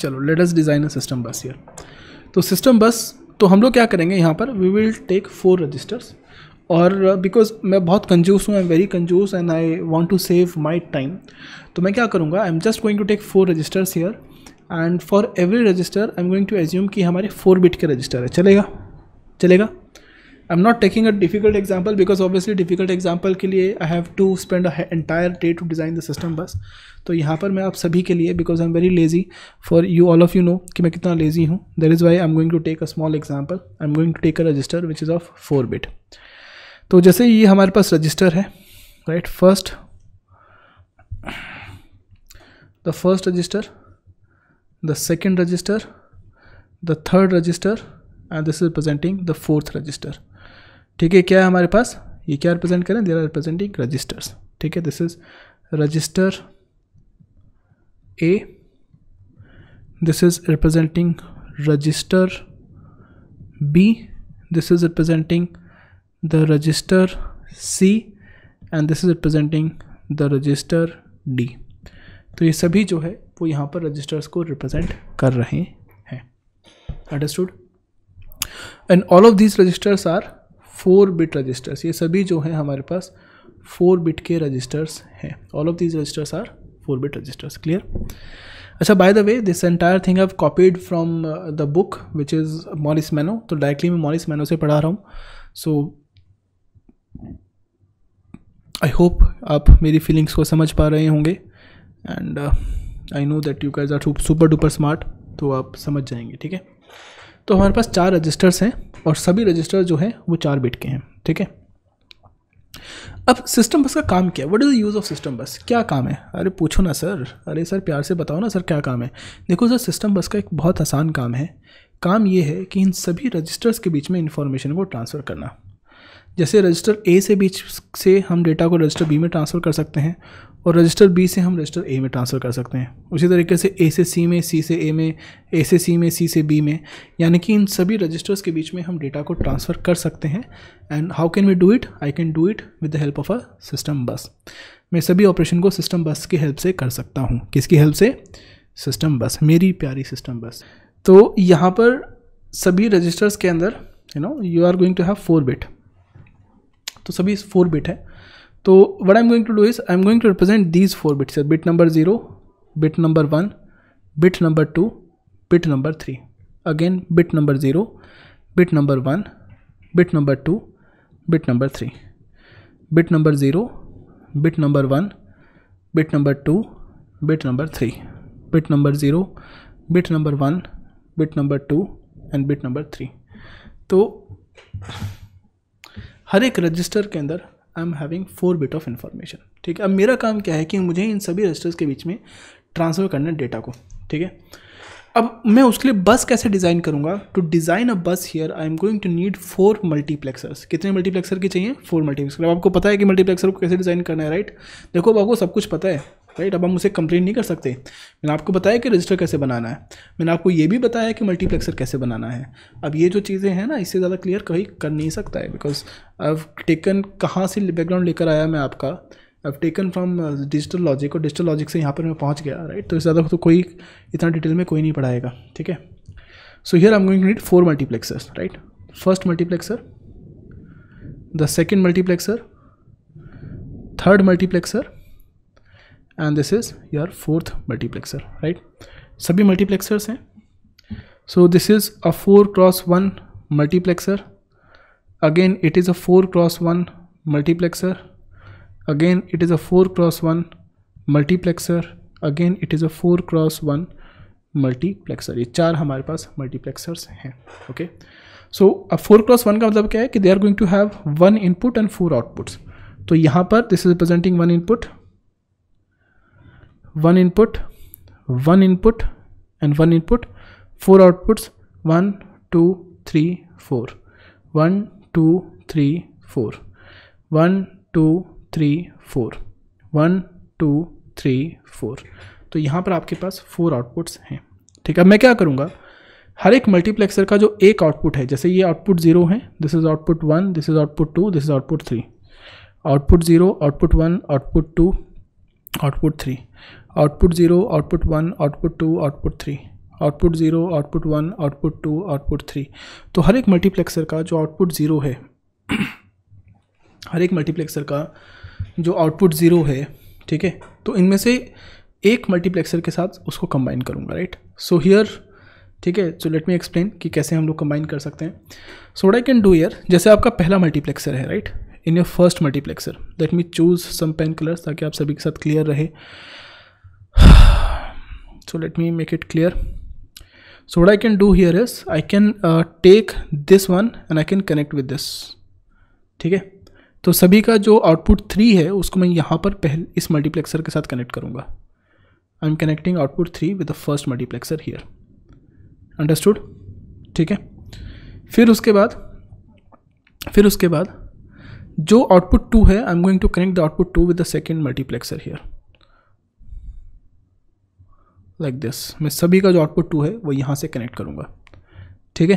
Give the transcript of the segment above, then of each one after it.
चलो latus design अ system बस यर तो सिस्टम बस तो हम लोग क्या करेंगे यहाँ पर we will take four registers और बिकॉज uh, मैं बहुत कंजूस हूँ आई एम वेरी कंजूस and I want to save my time तो मैं क्या करूँगा I am just going to take four registers here and for every register I am going to assume कि हमारे फोर बिट के रजिस्टर है चलेगा चलेगा I am not taking a difficult example because obviously difficult example के लिए I have to spend a entire day to design the system bus तो यहाँ पर मैं आप सभी के लिए because I am very lazy for you all of you know कि मैं कितना लेजी हूँ that is why I am going to take a small example I am going to take a register which is of four bit तो जैसे ये हमारे पास register है right first the first register the second register the third register and this is presenting the fourth register ठीक है क्या है हमारे पास ये क्या रिप्रेजेंट करें देर आर रिप्रेजेंटिंग रजिस्टर्स ठीक है this is register A this is representing register B this is representing the register C and this is representing the register D तो ये सभी जो है वो यहाँ पर रजिस्टर्स को रिप्रेजेंट कर रहे हैं understood and all of these registers are four bit registers ये सभी जो हैं हमारे पास फोर बिट के रजिस्टर्स हैं all of these registers are four bit registers clear अच्छा by the way this entire thing I've copied from the book which is Morris Mano तो डायरेक्टली मैं मॉरिस मैनो से पढ़ा रहा हूँ सो आई होप आप मेरी फीलिंग्स को समझ पा रहे होंगे and I know that you guys are super duper smart तो आप समझ जाएंगे ठीक है तो हमारे पास चार रजिस्टर्स हैं और सभी रजिस्टर जो हैं वो चार बिट के हैं ठीक है अब सिस्टम बस का काम क्या है what is the use of system bus क्या काम है अरे पूछो ना सर अरे सर प्यार से बताओ ना सर क्या काम है देखो सर सिस्टम बस का एक बहुत आसान काम है काम ये है कि इन सभी रजिस्टर्स के बीच में इंफॉर्मेशन को ट्रांसफ़र करना जैसे रजिस्टर ए से बीच से हम डेटा को रजिस्टर बी में ट्रांसफ़र कर सकते हैं और रजिस्टर बी से हम रजिस्टर ए में ट्रांसफ़र कर सकते हैं उसी तरीके से ए से सी में सी से ए में ए से सी में सी से बी में यानी कि इन सभी रजिस्टर्स के बीच में हम डेटा को ट्रांसफ़र कर सकते हैं and how can we do it I can do it with the help of a system bus मैं सभी ऑपरेशन को सिस्टम बस की हेल्प से कर सकता हूँ किसकी हेल्प से सिस्टम बस मेरी प्यारी सिस्टम बस तो यहाँ पर सभी रजिस्टर्स के अंदर you know you are going to have four bit तो सभी फोर बिट है तो what I am going to do is I am going to represent these four bits bit number zero bit number one bit number two bit number three again bit number zero bit number one bit number two bit number three bit number zero bit number one bit number two bit number three bit number zero bit number one bit number two and bit number three तो हर एक register के अंदर I am having four bit of information ठीक है अब मेरा काम क्या है कि मुझे इन सभी रजिस्टर्स के बीच में ट्रांसफ़र करना है डेटा को ठीक है अब मैं उसके लिए बस कैसे डिज़ाइन करूँगा to design a bus here I am going to need four multiplexers कितने मल्टीप्लेक्सर की चाहिए फोर मल्टीप्लेक्सर अब आपको पता है कि मल्टीप्लेक्सर को कैसे डिज़ाइन करना है राइट देखो अब आपको सब कुछ पता है राइट अब हम उसे कंप्लेन नहीं कर सकते मैंने आपको बताया कि रजिस्टर कैसे बनाना है मैंने आपको ये भी बताया कि मल्टीप्लेक्सर कैसे बनाना है अब ये जो चीज़ें हैं ना इससे ज़्यादा क्लियर कहीं कर नहीं सकता है बिकॉज अब टेकन कहाँ से बैकग्राउंड लेकर आया मैं आपका अब टेकन फ्रॉम डिजिटल लॉजिक और डिजिटल लॉजिक से यहाँ पर मैं पहुँच गया राइट तो इससे ज़्यादा तो कोई इतना डिटेल में कोई नहीं पढ़ाएगा ठीक है so here I am going need four multiplexers right first multiplexer the second multiplexer third multiplexer and this is your fourth multiplexer right सभी multiplexers हैं so this is a 4 cross 1 multiplexer again it is a 4 cross 1 multiplexer again it is a 4 cross 1 multiplexer again it is a 4 cross 1 multiplexer. ये चार हमारे पास multiplexers हैं okay so अब four cross one का मतलब क्या है कि they are going to have one input and four outputs तो यहाँ पर this is one input one input one input and one input four outputs one two three four one two three four one two three four one two three four तो यहाँ पर आपके पास four outputs हैं ठीक है अब मैं क्या करूँगा हर एक मल्टीप्लेक्सर का जो एक आउटपुट है जैसे ये आउटपुट जीरो है this is output one this is output two this is output three output zero output one output two output three output zero output one output two output three output zero output one output two output three तो हर एक multiplexer का जो output zero है हर एक multiplexer का जो output zero है ठीक है तो इनमें से एक मल्टीप्लेक्सर के साथ उसको कंबाइन करूँगा राइट सो हियर ठीक है सो लेट मी एक्सप्लेन कि कैसे हम लोग कंबाइन कर सकते हैं सोड आई कैन डू ईयर जैसे आपका पहला मल्टीप्लेक्सर है right in your first multiplexer let me choose some pen colours ताकि आप सभी के साथ क्लियर रहे so let me make it clear so what I can do here is I can uh, take this one and I can connect with this ठीक है तो सभी का जो आउटपुट थ्री है उसको मैं यहाँ पर पहले इस मल्टीप्लेक्सर के साथ कनेक्ट करूँगा I am connecting output three with the first multiplexer here understood ठीक है फिर उसके बाद फिर उसके बाद जो आउटपुट टू है I am going to connect the output two with the second multiplexer here like like दिस मैं सभी का जो आउटपुट टू है वो यहाँ से कनेक्ट करूँगा ठीक है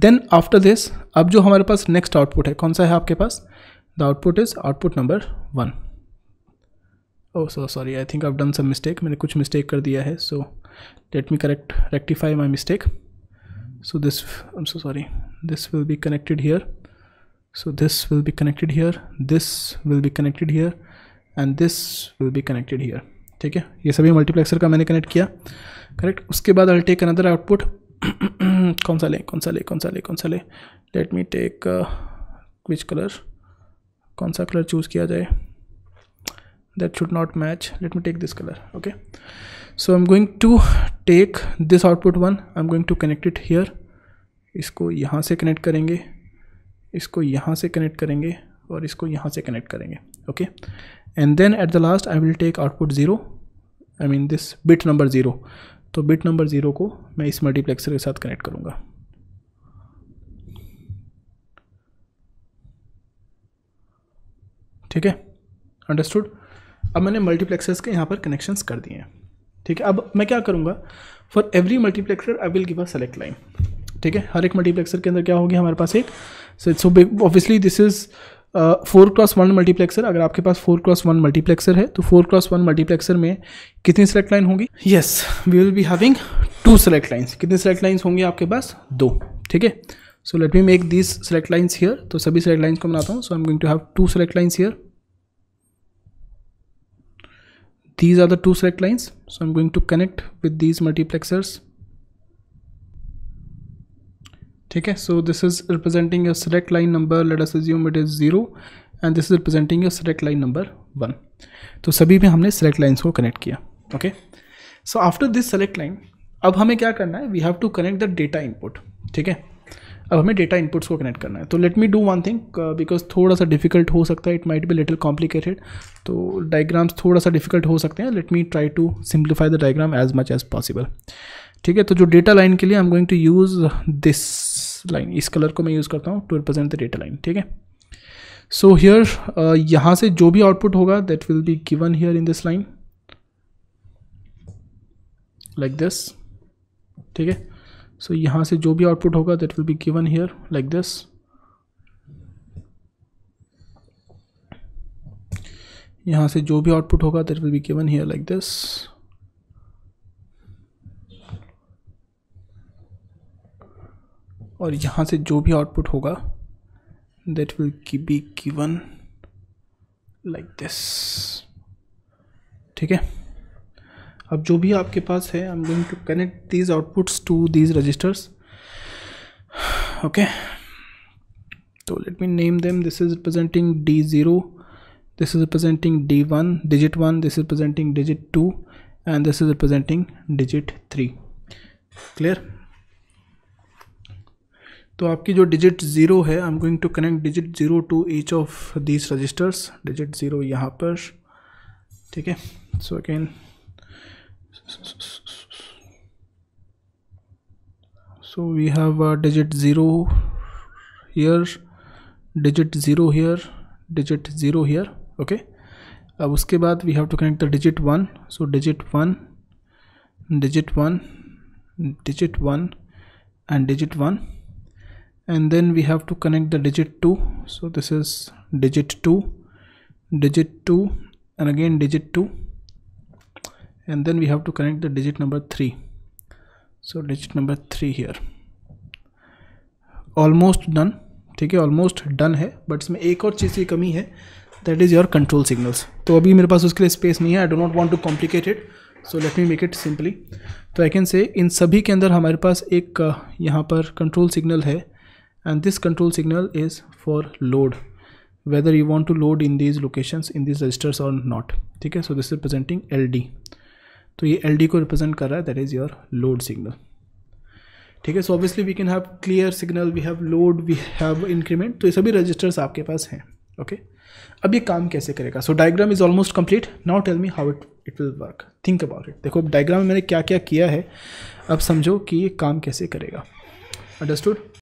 देन आफ्टर दिस अब जो हमारे पास नेक्स्ट आउटपुट है कौन सा है आपके पास the output is output number one oh so sorry I think I done some mistake मैंने कुछ मिस्टेक कर दिया है so let me correct rectify my mistake this I am so sorry this will be connected here so this will be connected here this will be connected here and this will be connected here ठीक है ये सभी multiplexer का मैंने connect किया correct उसके बाद I take another output कौन सा लें कौन सा लें कौन सा लें कौन सा लें let me take which colour कौन सा कलर चूज़ किया जाए not match let me take this colour okay so I am going to take this output one I am going to connect it here इसको यहाँ से connect करेंगे इसको यहाँ से कनेक्ट करेंगे और इसको यहाँ से कनेक्ट करेंगे okay and then at the last I will take output zero I mean this bit number zero तो बिट नंबर ज़ीरो को मैं इस मल्टीप्लेक्सर के साथ कनेक्ट करूँगा ठीक है अंडरस्टूड अब मैंने मल्टीप्लेक्सर्स के यहाँ पर कनेक्शंस कर दिए हैं ठीक है अब मैं क्या करूँगा for every multiplexer I will give a select line ठीक है हर एक मल्टीप्लेक्सर के अंदर क्या होगी हमारे पास एक so obviously this is four cross one multiplexer अगर आपके पास फोर क्रॉस वन मल्टीप्लेक्सर है तो फोर क्रॉस वन मल्टीप्लेक्सर में कितनी सेलेक्ट लाइन होंगी yes we will be having two select lines कितनी सेलेक्ट लाइन्स होंगी आपके पास दो ठीक है so let me make this select lines here तो सभी सेलेक्ट लाइन्स को बनाता हूँ so I am going to have two select lines here are the two select lines so I am going to connect with these multiplexers ठीक है so this is representing your select line number let us assume it is zero and this is representing your select line number one तो सभी में हमने select lines को connect किया okay so after this select line अब हमें क्या करना है we have to connect the data input ठीक है अब हमें डेटा इनपुट्स को कनेक्ट करना है तो let me do one thing because थोड़ा सा डिफिकल्ट हो सकता है it might be little complicated तो डायग्राम्स थोड़ा सा डिफिकल्ट हो सकते हैं let me try to simplify the diagram as much as possible ठीक है तो जो डेटा लाइन के लिए I am going to use this line इस कलर को मैं यूज़ करता हूँ to represent the data line ठीक है सो हियर uh, यहाँ से जो भी आउटपुट होगा that will be given here in this line like this ठीक है सो यहाँ से जो भी आउटपुट होगा that will be given here like this यहाँ से जो भी आउटपुट होगा that will be given here like this और यहाँ से जो भी आउटपुट होगा की बी की वन लाइक दिस ठीक है अब जो भी आपके पास है I am going to connect these outputs to these registers okay तो let me name them this is representing D zero this is representing D one digit one this is representing digit two and this is representing digit three clear तो आपकी जो digit zero है I am going to connect digit zero to each of these registers digit zero यहाँ पर ठीक है so again so we have digit zero here digit zero here digit zero here okay अब उसके बाद we have to connect the digit one so digit one digit one digit one and digit one and then we have to connect the digit 2 so this is digit 2 digit 2 and again digit 2 and then we have to connect the digit number 3 so digit number 3 here almost done ठीक है almost done है but इसमें एक और चीज़ की कमी है that is your control signals तो अभी मेरे पास उसके लिए स्पेस नहीं है I do not want to complicated so let me make it simply तो आई कैन से इन सभी के अंदर हमारे पास एक यहाँ पर कंट्रोल सिग्नल है and this control signal is for load whether you want to load in these locations in these registers or not ठीक है so this is representing LD तो ये LD को represent कर रहा है that is your load signal ठीक है so obviously we can have clear signal we have load we have increment तो ये सभी रजिस्टर्स आपके पास हैं ओके okay? अब ये काम कैसे करेगा so diagram is almost complete now tell me how it it will work think about it देखो डायग्राम में मैंने क्या क्या किया है अब समझो कि ये काम कैसे करेगा अंडरस्टूड